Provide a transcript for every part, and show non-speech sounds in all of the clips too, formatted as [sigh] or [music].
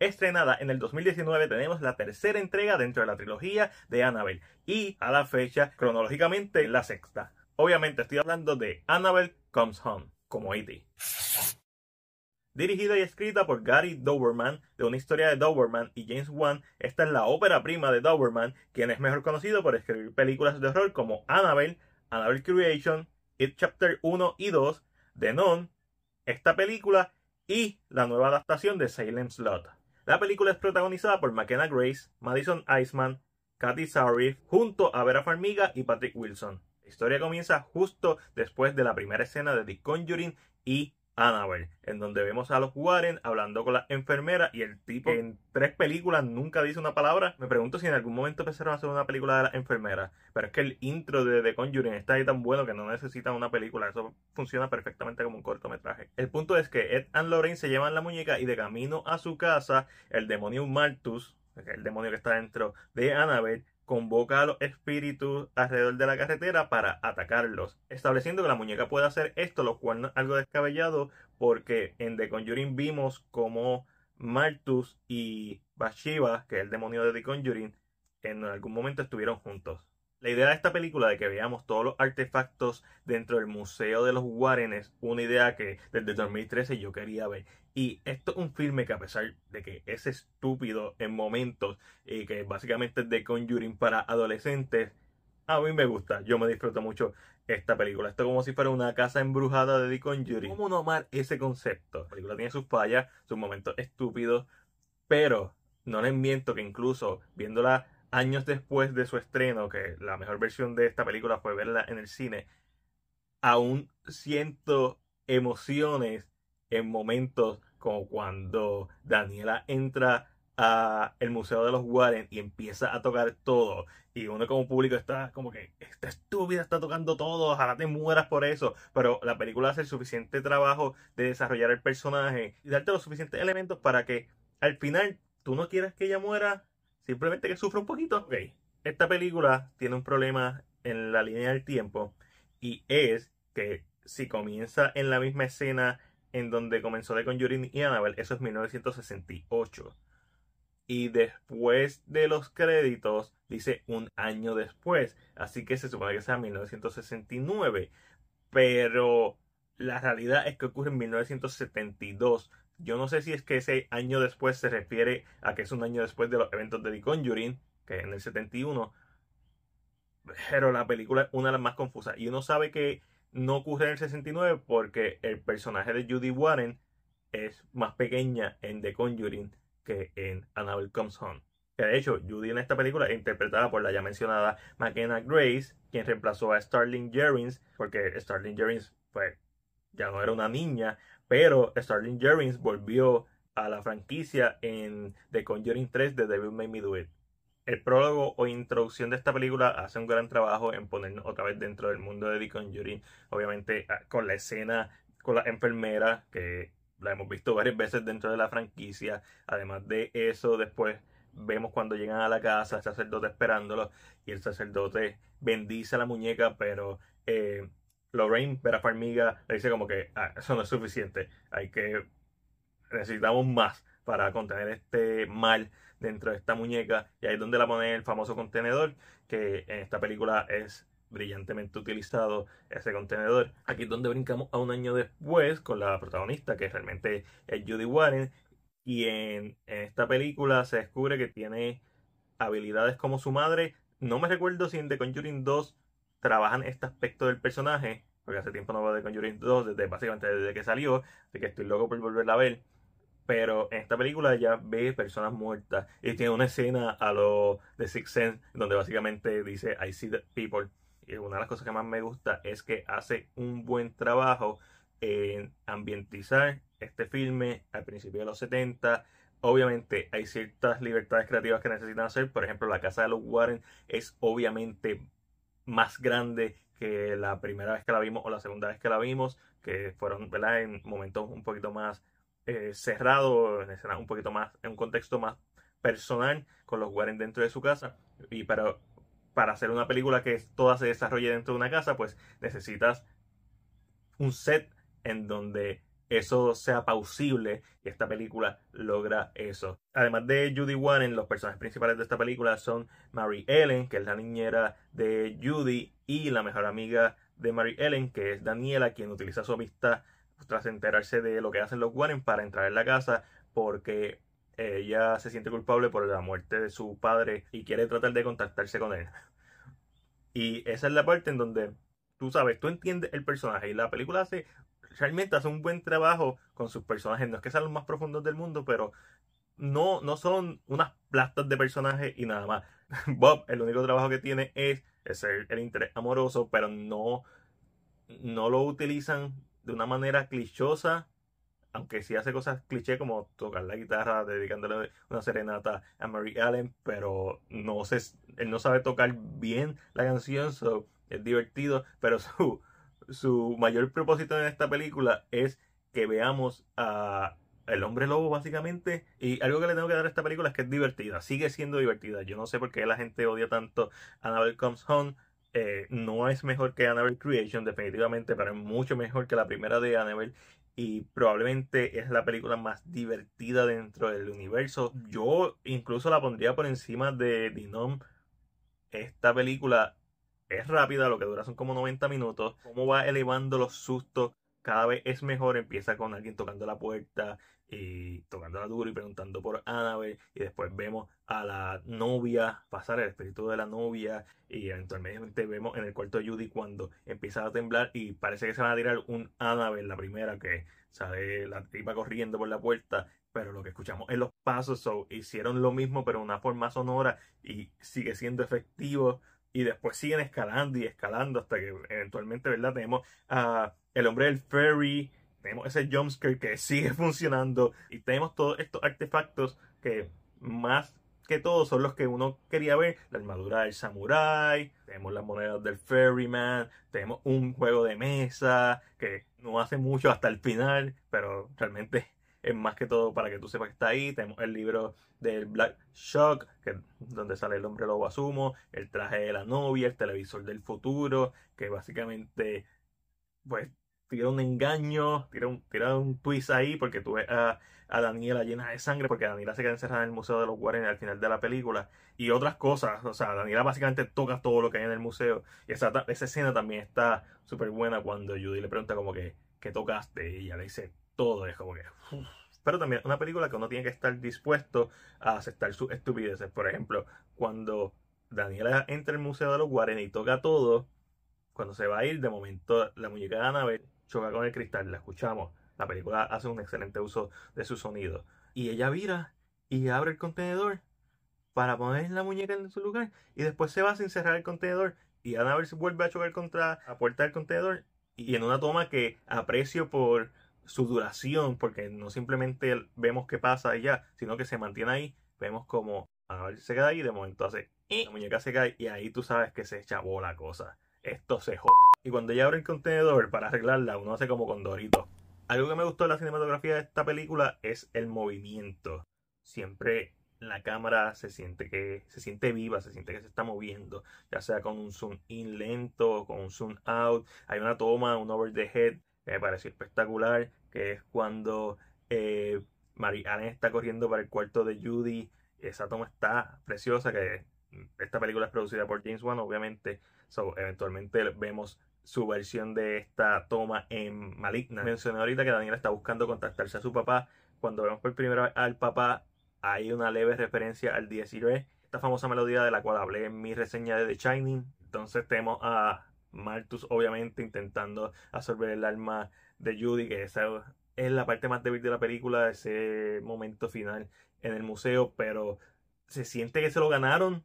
estrenada en el 2019 tenemos la tercera entrega dentro de la trilogía de Annabelle y a la fecha cronológicamente la sexta. Obviamente estoy hablando de Annabelle Comes Home, como E.T. Dirigida y escrita por Gary Doberman, de una historia de Doberman y James Wan, esta es la ópera prima de Doberman, quien es mejor conocido por escribir películas de horror como Annabelle, Annabelle Creation, It Chapter 1 y 2, The Nun, esta película y la nueva adaptación de Silent Slot. La película es protagonizada por McKenna Grace, Madison Iceman, Kathy Sarif, junto a Vera Farmiga y Patrick Wilson. La historia comienza justo después de la primera escena de The Conjuring y Annabelle, en donde vemos a los Warren hablando con la enfermera y el tipo en tres películas nunca dice una palabra. Me pregunto si en algún momento pensaron hacer una película de la enfermera, pero es que el intro de The Conjuring está ahí tan bueno que no necesita una película, eso funciona perfectamente como un cortometraje. El punto es que Ed and Lorraine se llevan la muñeca y de camino a su casa, el demonio Martus, el demonio que está dentro de Annabelle, convoca a los espíritus alrededor de la carretera para atacarlos, estableciendo que la muñeca puede hacer esto, lo cual no es algo descabellado, porque en The Conjuring vimos como Martus y Bathsheba, que es el demonio de The Conjuring, en algún momento estuvieron juntos. La idea de esta película de que veamos todos los artefactos dentro del Museo de los Warren es una idea que desde 2013 yo quería ver. Y esto es un filme que a pesar de que es estúpido en momentos y que básicamente es de Conjuring para adolescentes, a mí me gusta, yo me disfruto mucho esta película. Esto es como si fuera una casa embrujada de The Conjuring. ¿Cómo no amar ese concepto? La película tiene sus fallas, sus momentos estúpidos, pero no les miento que incluso viéndola años después de su estreno, que la mejor versión de esta película fue verla en el cine, aún siento emociones en momentos como cuando Daniela entra a el Museo de los Warren y empieza a tocar todo. Y uno como público está como que, esta estúpida está tocando todo, ojalá te mueras por eso. Pero la película hace el suficiente trabajo de desarrollar el personaje y darte los suficientes elementos para que al final tú no quieras que ella muera, Simplemente que sufre un poquito. Ok. Esta película tiene un problema en la línea del tiempo. Y es que si comienza en la misma escena en donde comenzó con Conjuring y Annabelle, eso es 1968. Y después de los créditos, dice un año después. Así que se supone que sea 1969. Pero la realidad es que ocurre en 1972. Yo no sé si es que ese año después se refiere a que es un año después de los eventos de The Conjuring, que en el 71. Pero la película es una de las más confusas. Y uno sabe que no ocurre en el 69 porque el personaje de Judy Warren es más pequeña en The Conjuring que en Annabelle Comes Home. Que de hecho, Judy en esta película es interpretada por la ya mencionada McKenna Grace, quien reemplazó a Starling Jerrins, porque Starling Jerrins, pues, ya no era una niña, pero Starling Jerrins volvió a la franquicia en The Conjuring 3 de Devil May Me Do It. El prólogo o introducción de esta película hace un gran trabajo en ponernos otra vez dentro del mundo de The Conjuring. Obviamente ah, con la escena con la enfermera que la hemos visto varias veces dentro de la franquicia. Además de eso, después vemos cuando llegan a la casa el sacerdote esperándolo y el sacerdote bendice a la muñeca, pero eh, Lorraine Vera Farmiga le dice como que ah, eso no es suficiente, hay que necesitamos más para contener este mal dentro de esta muñeca y ahí es donde la pone el famoso contenedor que en esta película es brillantemente utilizado ese contenedor. Aquí es donde brincamos a un año después con la protagonista que realmente es Judy Warren y en esta película se descubre que tiene habilidades como su madre. No me recuerdo si en The Conjuring 2 trabajan este aspecto del personaje, porque hace tiempo no veo de Conjuring 2, desde, básicamente desde que salió, de que estoy loco por volverla a ver. Pero en esta película ya ve personas muertas y tiene una escena a lo de Six Sense donde básicamente dice I see the people. Y una de las cosas que más me gusta es que hace un buen trabajo en ambientizar este filme al principio de los 70. Obviamente hay ciertas libertades creativas que necesitan hacer. Por ejemplo, la casa de los Warren es obviamente más grande que la primera vez que la vimos o la segunda vez que la vimos, que fueron en momentos un poquito más eh, cerrados, en un poquito más, en un contexto más personal con los Warren dentro de su casa. Y para, para hacer una película que toda se desarrolle dentro de una casa, pues necesitas un set en donde eso sea pausible y esta película logra eso. Además de Judy Warren, los personajes principales de esta película son Mary Ellen, que es la niñera de Judy, y la mejor amiga de Mary Ellen, que es Daniela, quien utiliza su amistad tras enterarse de lo que hacen los Warren para entrar en la casa porque eh, ella se siente culpable por la muerte de su padre y quiere tratar de contactarse con él. Y esa es la parte en donde tú sabes, tú entiendes el personaje y la película hace realmente hace un buen trabajo con sus personajes. No es que sean los más profundos del mundo, pero no, no son unas plastas de personajes y nada más. [laughs] Bob, el único trabajo que tiene es, es el, interés amoroso, pero no, no lo utilizan de una manera clichosa. Aunque sí hace cosas cliché como tocar la guitarra, dedicándole una serenata a Mary Allen, pero no se, él no sabe tocar bien la canción, es divertido, pero [laughs] su, su mayor propósito en esta película es que veamos a el hombre lobo básicamente y algo que le tengo que dar a esta película es que es divertida sigue siendo divertida yo no sé por qué la gente odia tanto Annabelle Comes Home eh, no es mejor que Annabelle Creation definitivamente pero es mucho mejor que la primera de Annabelle y probablemente es la película más divertida dentro del universo yo incluso la pondría por encima de Dinom esta película es rápida, lo que dura son como 90 minutos, cómo va elevando los sustos, cada vez es mejor, empieza con alguien tocando la puerta y tocando la duro y preguntando por Annabelle y después vemos a la novia pasar el espíritu de la novia y eventualmente vemos en el cuarto de Judy cuando empieza a temblar y parece que se va a tirar un Annabelle, la primera que sale la tripa corriendo por la puerta pero lo que escuchamos en los pasos hicieron lo mismo pero de una forma sonora y sigue siendo efectivo y después siguen escalando y escalando hasta que eventualmente, ¿verdad? Tenemos a El Hombre del Ferry, tenemos ese jumpscare que [laughs] sigue funcionando y tenemos todos estos artefactos que más que todo son los que uno quería ver. La armadura del samurai, tenemos las monedas del ferryman, tenemos un juego de mesa que no hace mucho hasta el final, pero realmente es más que todo para que tú sepas que está ahí. Tenemos el libro del Black Shock, que, donde sale el hombre lobo asumo, el traje de la novia, el televisor del futuro, que básicamente, pues, tira un engaño, tira un, un twist ahí, porque tú ves a, Daniela llena de sangre, porque Daniela se queda encerrada en el Museo de los Warren al final de la película, y otras cosas, o sea, Daniela básicamente toca todo lo que hay en el museo, y esa, escena también está súper buena cuando Judy le pregunta como que, ¿qué tocaste? Y ella le dice, todo. Es como que. Pero también una película que uno tiene que estar dispuesto a aceptar sus estupideces. Por ejemplo, cuando Daniela entra al Museo de los Warren y toca todo, cuando se va a ir, de momento la muñeca de Annabelle choca con el cristal, la escuchamos. La película hace un excelente uso de su sonido. Y ella vira y abre el contenedor para poner la muñeca en su lugar y después se va sin cerrar el contenedor y Annabelle vuelve a chocar contra la puerta del contenedor y en una toma que aprecio por su duración, porque no simplemente vemos qué pasa y ya, sino que se mantiene ahí, vemos como se queda ahí y de momento hace, y eh", la muñeca se cae y ahí tú sabes que se echabó la cosa. Esto se joda. Y cuando ella abre el contenedor para arreglarla, uno hace como con Dorito. Algo que me gustó de la cinematografía de esta película es el movimiento. Siempre la cámara se siente que se siente viva, se siente que se está moviendo, ya sea con un zoom in lento, con un zoom out, hay una toma, un over the head me pareció espectacular, que es cuando eh, Marianne está corriendo para el cuarto de Judy. Esa toma está preciosa, que esta película es producida por James Wan, obviamente. eventualmente vemos su versión de esta toma en Maligna. Mencioné ahorita que Daniela está buscando contactarse a su papá. Cuando vemos por primera vez al papá, hay una leve referencia al 10 y Esta famosa melodía de la cual hablé en mi reseña de The Shining. Entonces tenemos a Martus obviamente intentando absorber el alma de Judy, que esa es la parte más débil de la película, ese momento final en el museo, pero se siente que se lo ganaron.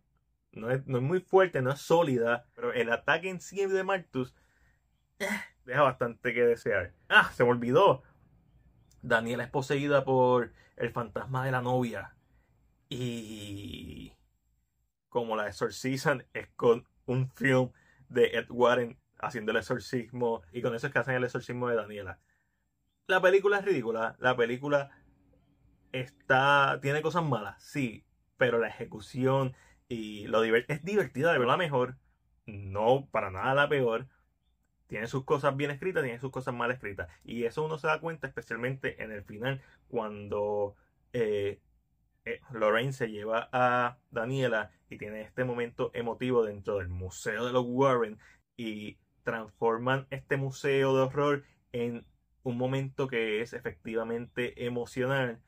No es, muy fuerte, no es sólida, pero el ataque en sí de Martus eh, deja bastante que desear. Ah, se me olvidó. Daniela es poseída por el fantasma de la novia. Y como la exorcizan, es con un film de Ed Warren haciendo el exorcismo y con eso es que hacen el exorcismo de Daniela. La película es ridícula, la película está tiene cosas malas, sí, pero la ejecución y lo divert es divertida, de verdad mejor, no para nada la peor. Tiene sus cosas bien escritas, tiene sus cosas mal escritas. Y eso uno se da cuenta especialmente en el final, cuando eh, eh, Lorraine se lleva a Daniela y tiene este momento emotivo dentro del Museo de los Warren y transforman este museo de horror en un momento que es efectivamente emocional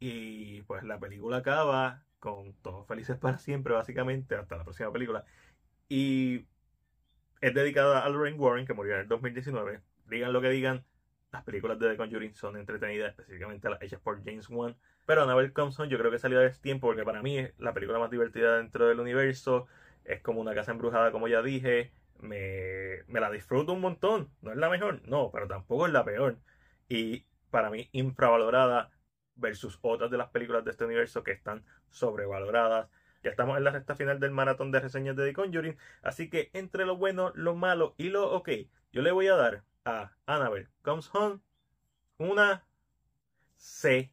y pues la película acaba con todos felices para siempre básicamente hasta la próxima película y es dedicada a Lorraine Warren que murió en el 2019 digan lo que digan las películas de The Conjuring son entretenidas específicamente las hechas por James Wan pero Annabelle home yo creo que salió a tiempo porque para mí es la película más divertida dentro del universo. Es como una casa embrujada, como ya dije. Me, me la disfruto un montón. No es la mejor, no, pero tampoco es la peor. Y para mí infravalorada versus otras de las películas de este universo que están sobrevaloradas. Ya estamos en la recta final del maratón de reseñas de The Conjuring, así que entre lo bueno, lo malo y lo ok, yo le voy a dar a Annabelle Comes Home una C